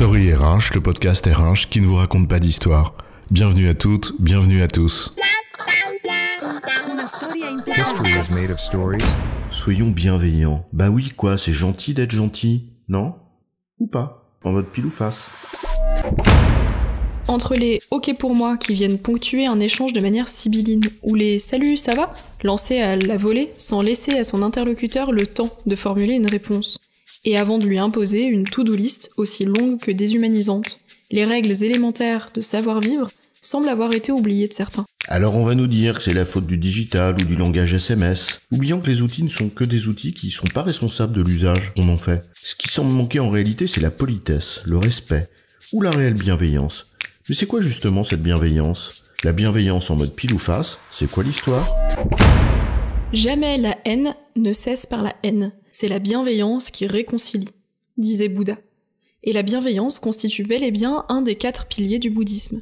Story RH, le podcast RH qui ne vous raconte pas d'histoire. Bienvenue à toutes, bienvenue à tous. Soyons bienveillants. Bah oui, quoi, c'est gentil d'être gentil, non Ou pas En votre pile ou face. Entre les OK pour moi qui viennent ponctuer un échange de manière sibylline, ou les Salut, ça va lancés à la volée sans laisser à son interlocuteur le temps de formuler une réponse et avant de lui imposer une to-do list aussi longue que déshumanisante. Les règles élémentaires de savoir-vivre semblent avoir été oubliées de certains. Alors on va nous dire que c'est la faute du digital ou du langage SMS. oubliant que les outils ne sont que des outils qui ne sont pas responsables de l'usage qu'on en fait. Ce qui semble manquer en réalité, c'est la politesse, le respect ou la réelle bienveillance. Mais c'est quoi justement cette bienveillance La bienveillance en mode pile ou face, c'est quoi l'histoire Jamais la haine ne cesse par la haine. C'est la bienveillance qui réconcilie, disait Bouddha. Et la bienveillance constitue bel et bien un des quatre piliers du bouddhisme.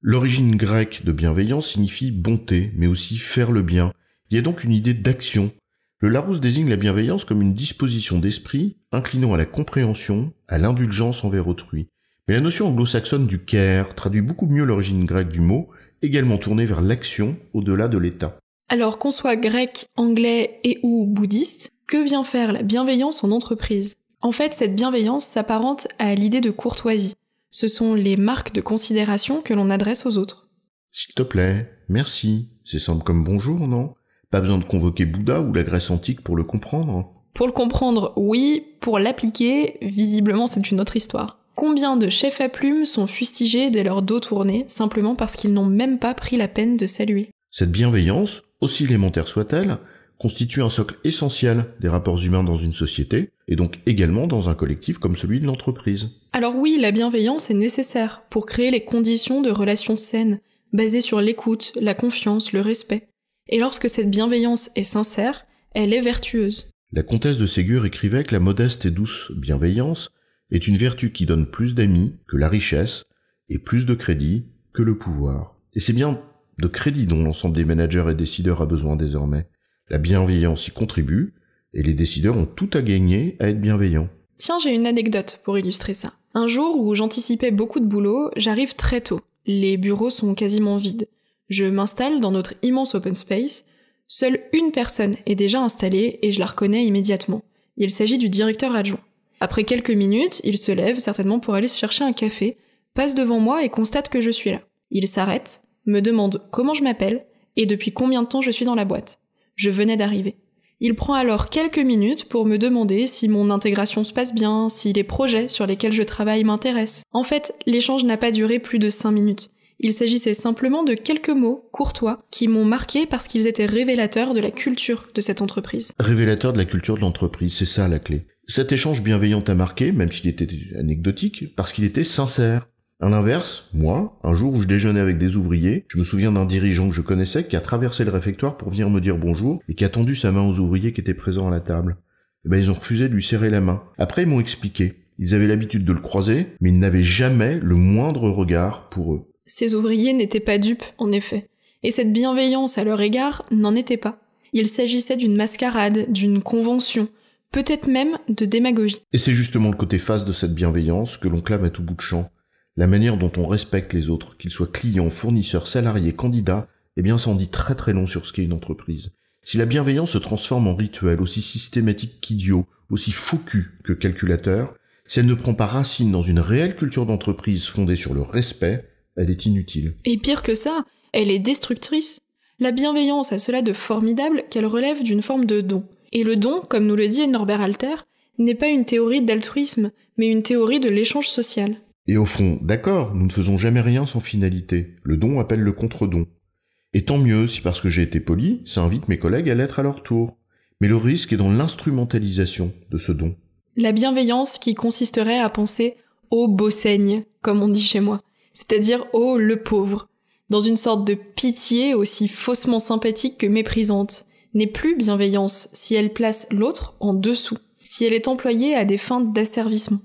L'origine grecque de bienveillance signifie bonté, mais aussi faire le bien. Il y a donc une idée d'action. Le Larousse désigne la bienveillance comme une disposition d'esprit inclinant à la compréhension, à l'indulgence envers autrui. Mais la notion anglo-saxonne du care traduit beaucoup mieux l'origine grecque du mot, également tournée vers l'action au-delà de l'état. Alors qu'on soit grec, anglais et ou bouddhiste, que vient faire la bienveillance en entreprise En fait, cette bienveillance s'apparente à l'idée de courtoisie. Ce sont les marques de considération que l'on adresse aux autres. S'il te plaît, merci, c'est simple comme bonjour, non Pas besoin de convoquer Bouddha ou la Grèce antique pour le comprendre. Pour le comprendre, oui, pour l'appliquer, visiblement c'est une autre histoire. Combien de chefs à plumes sont fustigés dès leur dos tourné, simplement parce qu'ils n'ont même pas pris la peine de saluer Cette bienveillance, aussi élémentaire soit-elle, constitue un socle essentiel des rapports humains dans une société, et donc également dans un collectif comme celui de l'entreprise. Alors oui, la bienveillance est nécessaire pour créer les conditions de relations saines, basées sur l'écoute, la confiance, le respect. Et lorsque cette bienveillance est sincère, elle est vertueuse. La comtesse de Ségur écrivait que la modeste et douce bienveillance est une vertu qui donne plus d'amis que la richesse et plus de crédit que le pouvoir. Et c'est bien de crédit dont l'ensemble des managers et décideurs a besoin désormais. La bienveillance y contribue, et les décideurs ont tout à gagner à être bienveillants. Tiens, j'ai une anecdote pour illustrer ça. Un jour où j'anticipais beaucoup de boulot, j'arrive très tôt. Les bureaux sont quasiment vides. Je m'installe dans notre immense open space. Seule une personne est déjà installée et je la reconnais immédiatement. Il s'agit du directeur adjoint. Après quelques minutes, il se lève certainement pour aller se chercher un café, passe devant moi et constate que je suis là. Il s'arrête, me demande comment je m'appelle et depuis combien de temps je suis dans la boîte. Je venais d'arriver. Il prend alors quelques minutes pour me demander si mon intégration se passe bien, si les projets sur lesquels je travaille m'intéressent. En fait, l'échange n'a pas duré plus de cinq minutes. Il s'agissait simplement de quelques mots courtois qui m'ont marqué parce qu'ils étaient révélateurs de la culture de cette entreprise. Révélateur de la culture de l'entreprise, c'est ça la clé. Cet échange bienveillant a marqué, même s'il était anecdotique, parce qu'il était sincère. À l'inverse, moi, un jour où je déjeunais avec des ouvriers, je me souviens d'un dirigeant que je connaissais qui a traversé le réfectoire pour venir me dire bonjour et qui a tendu sa main aux ouvriers qui étaient présents à la table. Eh ben, ils ont refusé de lui serrer la main. Après, ils m'ont expliqué. Ils avaient l'habitude de le croiser, mais ils n'avaient jamais le moindre regard pour eux. Ces ouvriers n'étaient pas dupes, en effet. Et cette bienveillance à leur égard n'en était pas. Il s'agissait d'une mascarade, d'une convention, peut-être même de démagogie. Et c'est justement le côté face de cette bienveillance que l'on clame à tout bout de champ. La manière dont on respecte les autres, qu'ils soient clients, fournisseurs, salariés, candidats, eh bien ça en dit très très long sur ce qu'est une entreprise. Si la bienveillance se transforme en rituel aussi systématique qu'idiot, aussi foucu que calculateur, si elle ne prend pas racine dans une réelle culture d'entreprise fondée sur le respect, elle est inutile. Et pire que ça, elle est destructrice. La bienveillance a cela de formidable qu'elle relève d'une forme de don. Et le don, comme nous le dit Norbert Alter, n'est pas une théorie d'altruisme, mais une théorie de l'échange social. Et au fond, d'accord, nous ne faisons jamais rien sans finalité. Le don appelle le contre-don. Et tant mieux si parce que j'ai été poli, ça invite mes collègues à l'être à leur tour. Mais le risque est dans l'instrumentalisation de ce don. La bienveillance qui consisterait à penser au beau saigne », comme on dit chez moi, c'est-à-dire au le pauvre, dans une sorte de pitié aussi faussement sympathique que méprisante, n'est plus bienveillance si elle place l'autre en dessous, si elle est employée à des fins d'asservissement.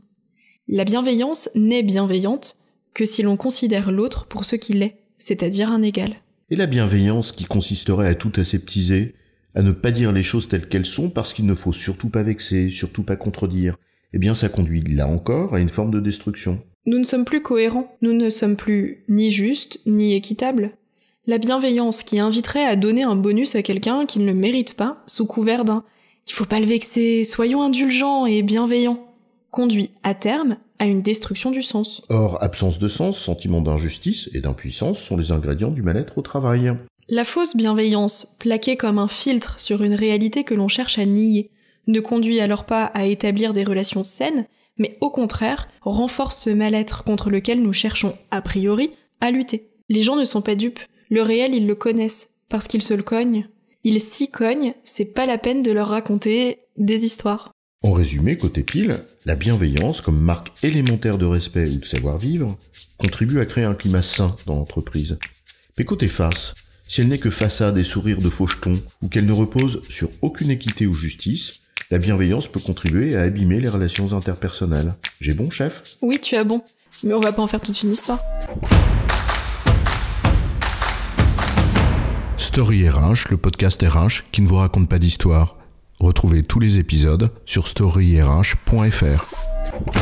La bienveillance n'est bienveillante que si l'on considère l'autre pour ce qu'il est, c'est-à-dire un égal. Et la bienveillance qui consisterait à tout aseptiser, à ne pas dire les choses telles qu'elles sont parce qu'il ne faut surtout pas vexer, surtout pas contredire, eh bien ça conduit là encore à une forme de destruction. Nous ne sommes plus cohérents, nous ne sommes plus ni justes, ni équitables. La bienveillance qui inviterait à donner un bonus à quelqu'un qu'il ne mérite pas, sous couvert d'un il faut pas le vexer, soyons indulgents et bienveillants conduit à terme à une destruction du sens. Or, absence de sens, sentiment d'injustice et d'impuissance sont les ingrédients du mal-être au travail. La fausse bienveillance, plaquée comme un filtre sur une réalité que l'on cherche à nier, ne conduit alors pas à établir des relations saines, mais au contraire renforce ce mal-être contre lequel nous cherchons, a priori, à lutter. Les gens ne sont pas dupes, le réel ils le connaissent, parce qu'ils se le cognent. Ils s'y cognent, c'est pas la peine de leur raconter des histoires. En résumé, côté pile, la bienveillance, comme marque élémentaire de respect ou de savoir-vivre, contribue à créer un climat sain dans l'entreprise. Mais côté face, si elle n'est que façade et sourire de faucheton, ou qu'elle ne repose sur aucune équité ou justice, la bienveillance peut contribuer à abîmer les relations interpersonnelles. J'ai bon, chef Oui, tu as bon. Mais on va pas en faire toute une histoire. Story RH, le podcast RH qui ne vous raconte pas d'histoire. Retrouvez tous les épisodes sur storyrh.fr.